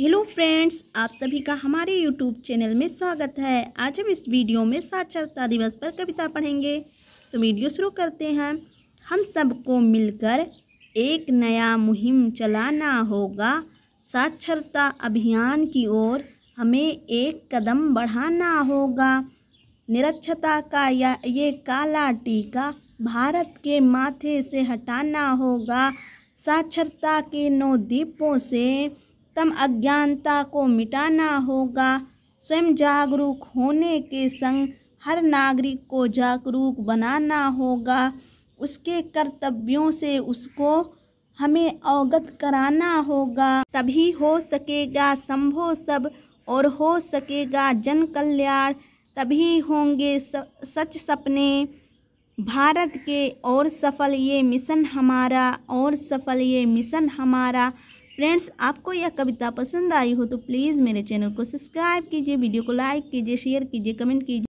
hello friends आप सभी का हमारे यूट्यूब चैनल में स्वागत है आज हम इस वीडियो में साक्षरता दिवस पर कविता पढ़ेंगे तो वीडियो शुरू करते हैं हम सबको मिलकर एक नया मुहिम चलाना होगा साक्षरता अभियान की ओर हमें एक कदम बढ़ाना होगा निरक्षता का या ये काला टीका भारत के माथे से हटाना होगा साक्षरता के नौ द्वीपों से तम अज्ञानता को मिटाना होगा स्वयं जागरूक होने के संग हर नागरिक को जागरूक बनाना होगा उसके कर्तव्यों से उसको हमें अवगत कराना होगा तभी हो सकेगा संभव सब और हो सकेगा जन कल्याण तभी होंगे सच सपने भारत के और सफल ये मिशन हमारा और सफल ये मिशन हमारा फ्रेंड्स आपको यह कविता पसंद आई हो तो प्लीज़ मेरे चैनल को सब्सक्राइब कीजिए वीडियो को लाइक कीजिए शेयर कीजिए कमेंट कीजिए